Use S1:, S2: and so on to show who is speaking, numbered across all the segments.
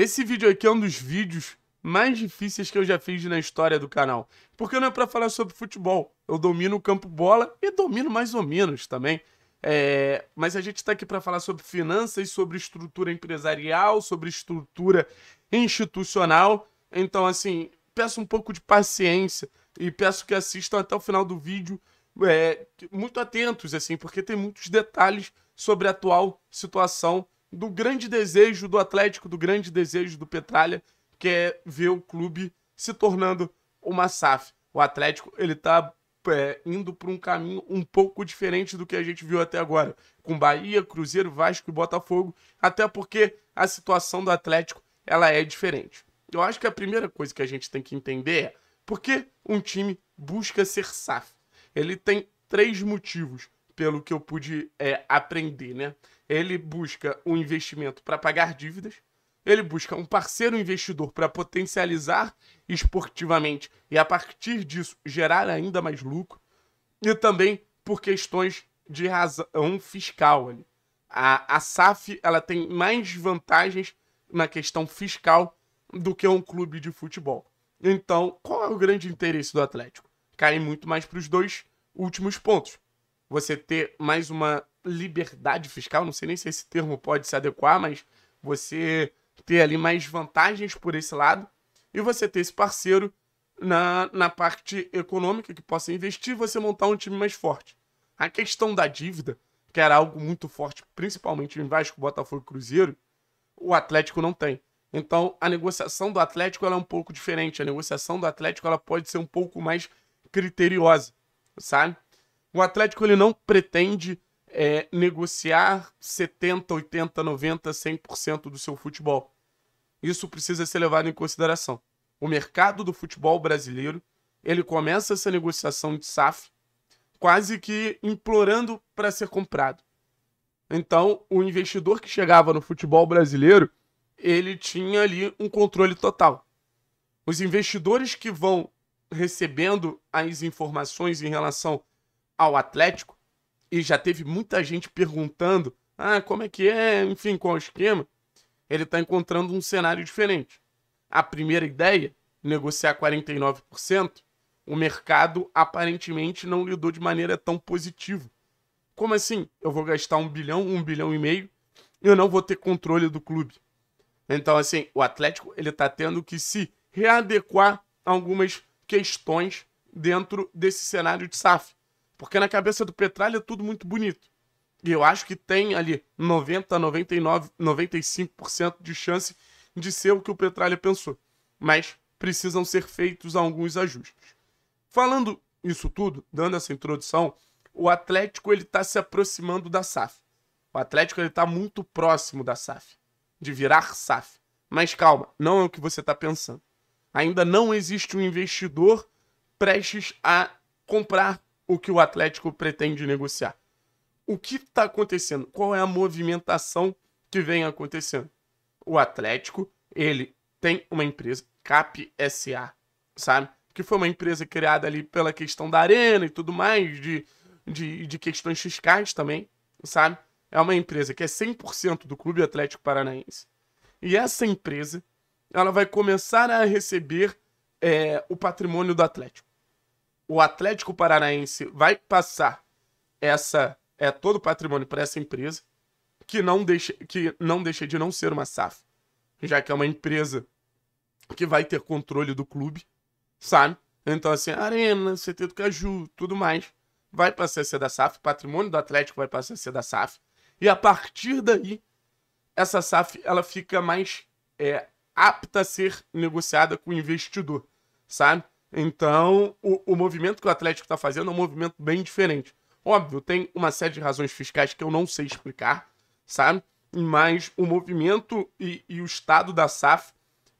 S1: Esse vídeo aqui é um dos vídeos mais difíceis que eu já fiz na história do canal. Porque não é para falar sobre futebol. Eu domino o campo bola e domino mais ou menos também. É... mas a gente está aqui para falar sobre finanças, sobre estrutura empresarial, sobre estrutura institucional. Então, assim, peço um pouco de paciência e peço que assistam até o final do vídeo é... muito atentos, assim, porque tem muitos detalhes sobre a atual situação do grande desejo do Atlético, do grande desejo do Petralha, que é ver o clube se tornando uma SAF. O Atlético, ele tá é, indo por um caminho um pouco diferente do que a gente viu até agora, com Bahia, Cruzeiro, Vasco e Botafogo, até porque a situação do Atlético, ela é diferente. Eu acho que a primeira coisa que a gente tem que entender é por que um time busca ser SAF. Ele tem três motivos, pelo que eu pude é, aprender, né? ele busca um investimento para pagar dívidas, ele busca um parceiro investidor para potencializar esportivamente e, a partir disso, gerar ainda mais lucro, e também por questões de razão fiscal. Ali. A, a SAF ela tem mais vantagens na questão fiscal do que um clube de futebol. Então, qual é o grande interesse do Atlético? Cai muito mais para os dois últimos pontos. Você ter mais uma liberdade fiscal, não sei nem se esse termo pode se adequar, mas você ter ali mais vantagens por esse lado e você ter esse parceiro na, na parte econômica que possa investir e você montar um time mais forte. A questão da dívida, que era algo muito forte, principalmente em Vasco, Botafogo e Cruzeiro, o Atlético não tem. Então, a negociação do Atlético é um pouco diferente. A negociação do Atlético ela pode ser um pouco mais criteriosa, sabe? O Atlético ele não pretende é, negociar 70, 80, 90, 100% do seu futebol. Isso precisa ser levado em consideração. O mercado do futebol brasileiro, ele começa essa negociação de SAF quase que implorando para ser comprado. Então, o investidor que chegava no futebol brasileiro, ele tinha ali um controle total. Os investidores que vão recebendo as informações em relação ao Atlético, e já teve muita gente perguntando: ah, como é que é? Enfim, qual o esquema? Ele está encontrando um cenário diferente. A primeira ideia, negociar 49%, o mercado aparentemente não lidou de maneira tão positiva. Como assim? Eu vou gastar um bilhão, um bilhão e meio, eu não vou ter controle do clube. Então, assim, o Atlético ele está tendo que se readequar a algumas questões dentro desse cenário de SAF. Porque na cabeça do Petralha é tudo muito bonito. E eu acho que tem ali 90, 99, 95% de chance de ser o que o Petralha pensou. Mas precisam ser feitos alguns ajustes. Falando isso tudo, dando essa introdução, o Atlético ele está se aproximando da SAF. O Atlético está muito próximo da SAF, de virar SAF. Mas calma, não é o que você está pensando. Ainda não existe um investidor prestes a comprar o que o Atlético pretende negociar. O que está acontecendo? Qual é a movimentação que vem acontecendo? O Atlético, ele tem uma empresa, CAP SA, sabe? Que foi uma empresa criada ali pela questão da arena e tudo mais, de, de, de questões fiscais também, sabe? É uma empresa que é 100% do Clube Atlético Paranaense. E essa empresa, ela vai começar a receber é, o patrimônio do Atlético o Atlético Paranaense vai passar essa é todo o patrimônio para essa empresa, que não deixa que não deixa de não ser uma SAF, já que é uma empresa que vai ter controle do clube, sabe? Então assim, Arena, CT do Caju, tudo mais, vai passar a ser da SAF, patrimônio do Atlético vai passar a ser da SAF, e a partir daí essa SAF ela fica mais é, apta a ser negociada com o investidor, sabe? Então, o, o movimento que o Atlético está fazendo é um movimento bem diferente. Óbvio, tem uma série de razões fiscais que eu não sei explicar, sabe? Mas o movimento e, e o estado da SAF,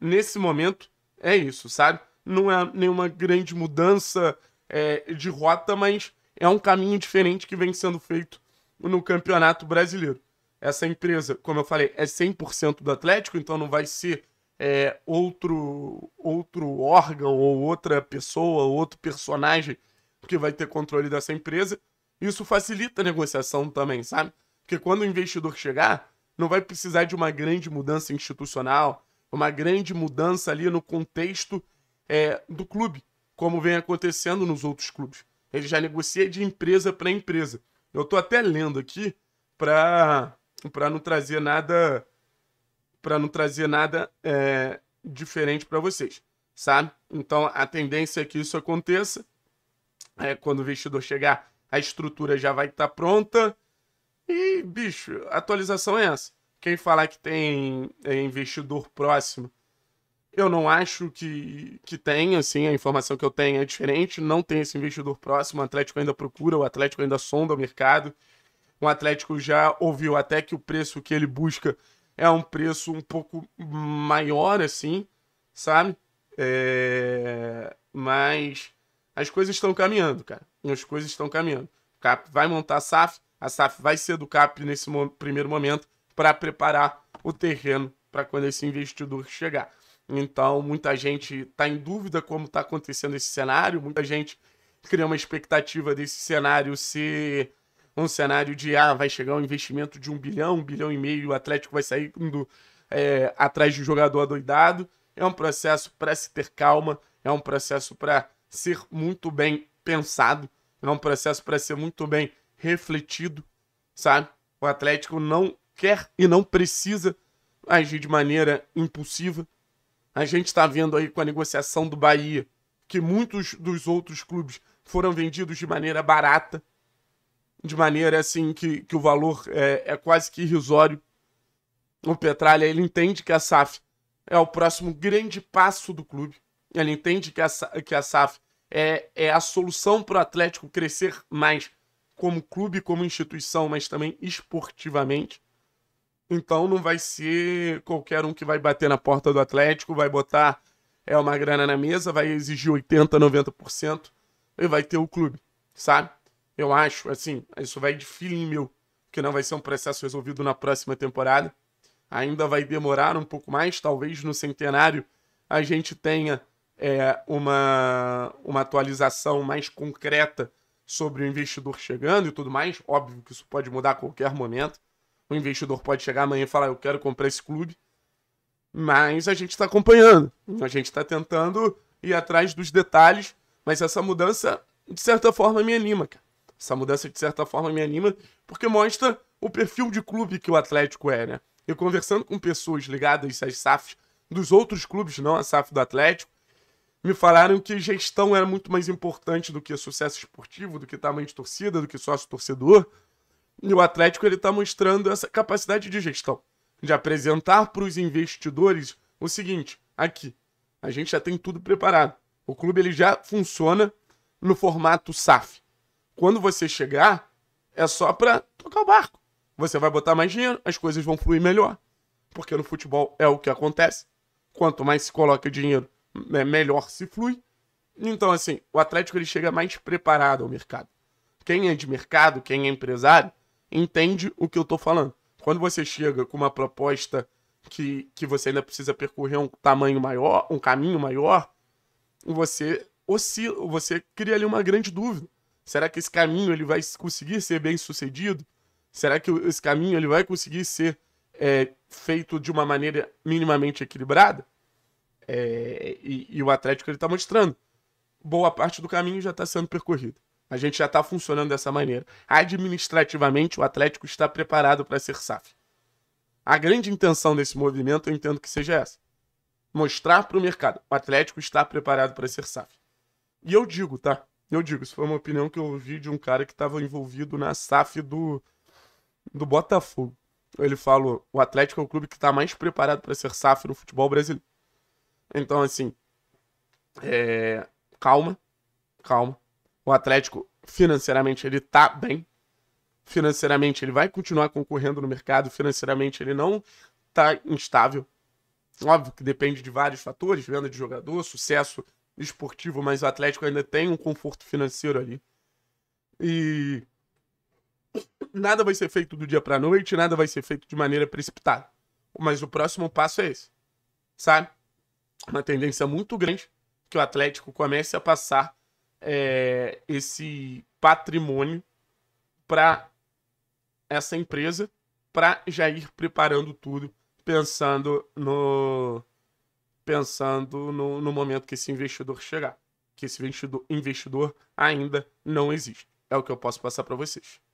S1: nesse momento, é isso, sabe? Não é nenhuma grande mudança é, de rota, mas é um caminho diferente que vem sendo feito no Campeonato Brasileiro. Essa empresa, como eu falei, é 100% do Atlético, então não vai ser é, outro, outro órgão ou outra pessoa, ou outro personagem que vai ter controle dessa empresa, isso facilita a negociação também, sabe? Porque quando o investidor chegar, não vai precisar de uma grande mudança institucional, uma grande mudança ali no contexto é, do clube, como vem acontecendo nos outros clubes. Ele já negocia de empresa para empresa. Eu estou até lendo aqui para não trazer nada para não trazer nada é, diferente para vocês, sabe? Então a tendência é que isso aconteça. É, quando o investidor chegar, a estrutura já vai estar tá pronta. E, bicho, a atualização é essa. Quem falar que tem é, investidor próximo, eu não acho que, que tenha, assim, a informação que eu tenho é diferente. Não tem esse investidor próximo, o Atlético ainda procura, o Atlético ainda sonda o mercado. O Atlético já ouviu até que o preço que ele busca é um preço um pouco maior, assim, sabe? É... Mas as coisas estão caminhando, cara. As coisas estão caminhando. O CAP vai montar a SAF, a SAF vai ser do CAP nesse primeiro momento para preparar o terreno para quando esse investidor chegar. Então, muita gente está em dúvida como está acontecendo esse cenário, muita gente cria uma expectativa desse cenário ser um cenário de ah, vai chegar um investimento de um bilhão, um bilhão e meio, o Atlético vai sair é, atrás de um jogador adoidado. É um processo para se ter calma, é um processo para ser muito bem pensado, é um processo para ser muito bem refletido, sabe? O Atlético não quer e não precisa agir de maneira impulsiva. A gente está vendo aí com a negociação do Bahia que muitos dos outros clubes foram vendidos de maneira barata de maneira assim que, que o valor é, é quase que irrisório. O Petralha ele entende que a SAF é o próximo grande passo do clube. Ele entende que a, que a SAF é, é a solução para o Atlético crescer mais como clube, como instituição, mas também esportivamente. Então não vai ser qualquer um que vai bater na porta do Atlético, vai botar é uma grana na mesa, vai exigir 80, 90% e vai ter o clube, sabe? Eu acho, assim, isso vai de feeling meu, que não vai ser um processo resolvido na próxima temporada. Ainda vai demorar um pouco mais, talvez no centenário a gente tenha é, uma, uma atualização mais concreta sobre o investidor chegando e tudo mais. Óbvio que isso pode mudar a qualquer momento. O investidor pode chegar amanhã e falar: Eu quero comprar esse clube. Mas a gente está acompanhando, a gente está tentando ir atrás dos detalhes. Mas essa mudança, de certa forma, me anima, cara. Essa mudança, de certa forma, me anima, porque mostra o perfil de clube que o Atlético é, né? Eu conversando com pessoas ligadas às SAFs dos outros clubes, não a SAF do Atlético, me falaram que gestão era muito mais importante do que sucesso esportivo, do que tamanho de torcida, do que sócio-torcedor. E o Atlético ele está mostrando essa capacidade de gestão, de apresentar para os investidores o seguinte: aqui, a gente já tem tudo preparado. O clube ele já funciona no formato SAF. Quando você chegar, é só para tocar o barco. Você vai botar mais dinheiro, as coisas vão fluir melhor. Porque no futebol é o que acontece. Quanto mais se coloca dinheiro, né, melhor se flui. Então, assim, o Atlético ele chega mais preparado ao mercado. Quem é de mercado, quem é empresário, entende o que eu tô falando. Quando você chega com uma proposta que, que você ainda precisa percorrer um tamanho maior, um caminho maior, você oscila, você cria ali uma grande dúvida. Será que esse caminho ele vai conseguir ser bem sucedido? Será que esse caminho ele vai conseguir ser é, feito de uma maneira minimamente equilibrada? É, e, e, o Atlético ele está mostrando. Boa parte do caminho já está sendo percorrido. A gente já está funcionando dessa maneira. Administrativamente, o Atlético está preparado para ser SAF. A grande intenção desse movimento, eu entendo que seja essa: mostrar para o mercado, o Atlético está preparado para ser SAF. E eu digo, tá? Eu digo, isso foi uma opinião que eu ouvi de um cara que estava envolvido na SAF do, do Botafogo. Ele falou: o Atlético é o clube que está mais preparado para ser SAF no futebol brasileiro. Então, assim, é... calma, calma. O Atlético, financeiramente, ele tá bem. Financeiramente, ele vai continuar concorrendo no mercado. Financeiramente, ele não tá instável. Óbvio que depende de vários fatores: venda de jogador, sucesso esportivo, mas o Atlético ainda tem um conforto financeiro ali. E nada vai ser feito do dia para noite, nada vai ser feito de maneira precipitada. Mas o próximo passo é esse. Sabe? Uma tendência muito grande que o Atlético comece a passar é, esse patrimônio para essa empresa, para já ir preparando tudo, pensando no pensando no, no momento que esse investidor chegar. Que esse investidor, investidor ainda não existe. É o que eu posso passar para vocês.